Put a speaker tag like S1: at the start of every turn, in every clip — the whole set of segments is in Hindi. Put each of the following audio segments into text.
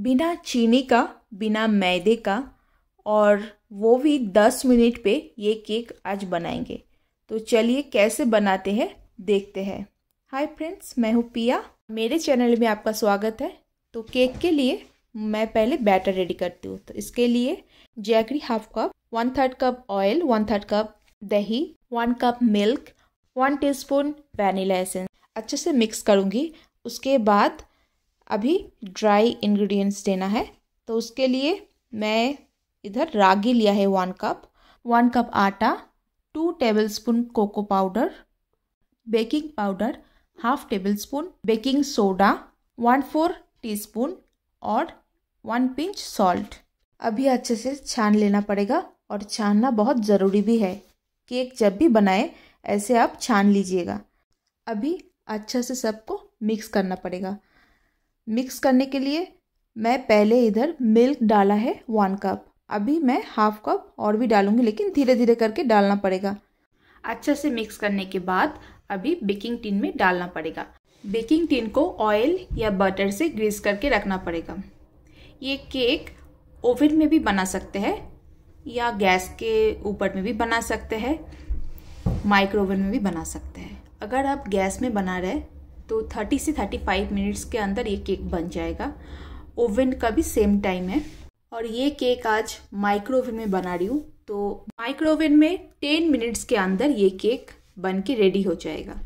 S1: बिना चीनी का बिना मैदे का और वो भी दस मिनट पे ये केक आज बनाएंगे तो चलिए कैसे बनाते हैं देखते हैं हाय फ्रेंड्स मैं हूँ पिया मेरे चैनल में आपका स्वागत है तो केक के लिए मैं पहले बैटर रेडी करती हूँ तो इसके लिए jaggery half cup one third cup oil one third cup दही one cup milk one teaspoon vanilla essence अच्छे से मिक्स करूँगी उसके बाद अभी ड्राई इंग्रेडिएंट्स देना है तो उसके लिए मैं इधर रागी लिया है वन कप वन कप आटा two tablespoon cocoa powder baking powder half tablespoon baking soda one four teaspoon और वन पिंच सॉल्ट अभी अच्छे से छान लेना पड़ेगा और छानना बहुत ज़रूरी भी है केक जब भी बनाए ऐसे आप छान लीजिएगा अभी अच्छे से सबको मिक्स करना पड़ेगा मिक्स करने के लिए मैं पहले इधर मिल्क डाला है वन कप अभी मैं हाफ कप और भी डालूंगी लेकिन धीरे धीरे करके डालना पड़ेगा अच्छे से मिक्स करने के बाद अभी बेकिंग टिन में डालना पड़ेगा बेकिंग टिन को ऑयल या बटर से ग्रीस करके रखना पड़ेगा ये केक ओवन में भी बना सकते हैं या गैस के ऊपर में भी बना सकते हैं माइक्रोवेव में भी बना सकते हैं अगर आप गैस में बना रहे तो 30 से 35 मिनट्स के अंदर ये केक बन जाएगा ओवन का भी सेम टाइम है और ये केक आज माइक्रोवेव में बना रही हूँ तो माइक्रोवेव में 10 मिनट्स के अंदर ये केक बन के रेडी हो जाएगा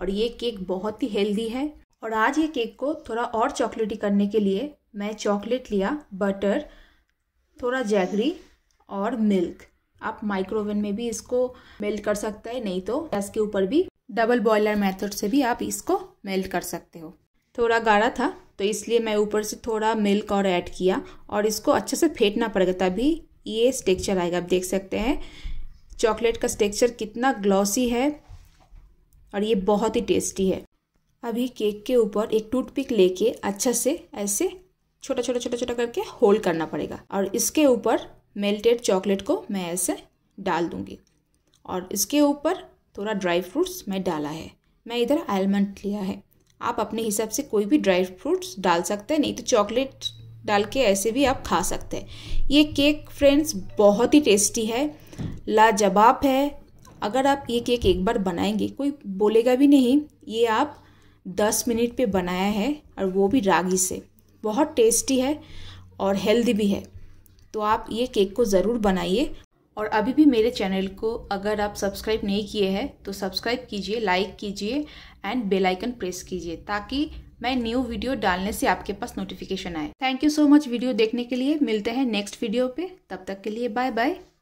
S1: और ये केक बहुत ही हेल्दी है और आज ये केक को थोड़ा और चॉकलेटी करने के लिए मैं चॉकलेट लिया बटर थोड़ा जैगरी और मिल्क आप माइक्रोवेव में भी इसको मेल्ट कर सकते हैं नहीं तो गैस के ऊपर भी डबल बॉयलर मेथड से भी आप इसको मेल्ट कर सकते हो थोड़ा गाढ़ा था तो इसलिए मैं ऊपर से थोड़ा मिल्क और ऐड किया और इसको अच्छे से फेंटना पड़ेगा तभी ये स्टेक्चर आएगा आप देख सकते हैं चॉकलेट का स्टेक्चर कितना ग्लॉसी है और ये बहुत ही टेस्टी है अभी केक के ऊपर एक टूथपिक लेके अच्छा से ऐसे छोटा छोटा छोटा छोटा करके होल्ड करना पड़ेगा और इसके ऊपर मेल्टेड चॉकलेट को मैं ऐसे डाल दूँगी और इसके ऊपर थोड़ा ड्राई फ्रूट्स मैं डाला है मैं इधर आलमंड लिया है आप अपने हिसाब से कोई भी ड्राई फ्रूट्स डाल सकते हैं नहीं तो चॉकलेट डाल के ऐसे भी आप खा सकते हैं ये केक फ्रेंड्स बहुत ही टेस्टी है लाजवाब है अगर आप ये केक एक बार बनाएंगे कोई बोलेगा भी नहीं ये आप दस मिनट पे बनाया है और वो भी रागी से बहुत टेस्टी है और हेल्दी भी है तो आप ये केक को ज़रूर बनाइए और अभी भी मेरे चैनल को अगर आप सब्सक्राइब नहीं किए हैं तो सब्सक्राइब कीजिए लाइक कीजिए एंड बेल आइकन प्रेस कीजिए ताकि मैं न्यू वीडियो डालने से आपके पास नोटिफिकेशन आए thank you so much video देखने के लिए मिलते हैं नेक्स्ट वीडियो पे तब तक के लिए बाय बाय